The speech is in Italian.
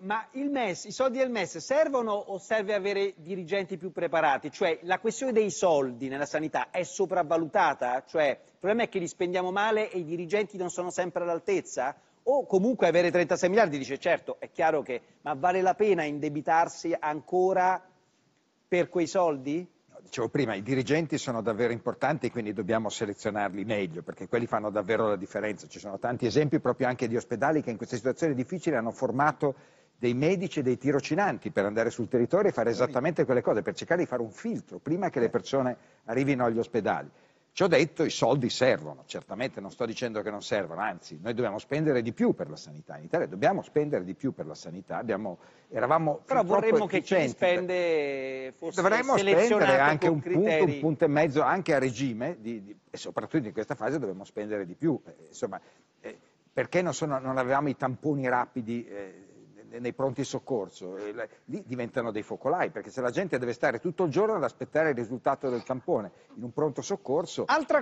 Ma MES, i soldi del MES servono o serve avere dirigenti più preparati? Cioè la questione dei soldi nella sanità è sopravvalutata? Cioè, il problema è che li spendiamo male e i dirigenti non sono sempre all'altezza? O comunque avere 36 miliardi dice certo, è chiaro che, ma vale la pena indebitarsi ancora per quei soldi? dicevo prima, i dirigenti sono davvero importanti, quindi dobbiamo selezionarli meglio, perché quelli fanno davvero la differenza. Ci sono tanti esempi proprio anche di ospedali che in queste situazioni difficili hanno formato dei medici e dei tirocinanti per andare sul territorio e fare esattamente quelle cose, per cercare di fare un filtro prima che le persone arrivino agli ospedali. Ciò detto, i soldi servono, certamente non sto dicendo che non servono, anzi, noi dobbiamo spendere di più per la sanità, in Italia dobbiamo spendere di più per la sanità, abbiamo, eravamo Però vorremmo che chi spende fosse Dovremmo spendere anche un punto, un punto, e mezzo, anche a regime, di, di, e soprattutto in questa fase dobbiamo spendere di più, eh, insomma, eh, perché non, sono, non, avevamo i tamponi rapidi... Eh, nei pronti soccorso, lì diventano dei focolai, perché se la gente deve stare tutto il giorno ad aspettare il risultato del tampone in un pronto soccorso... Altra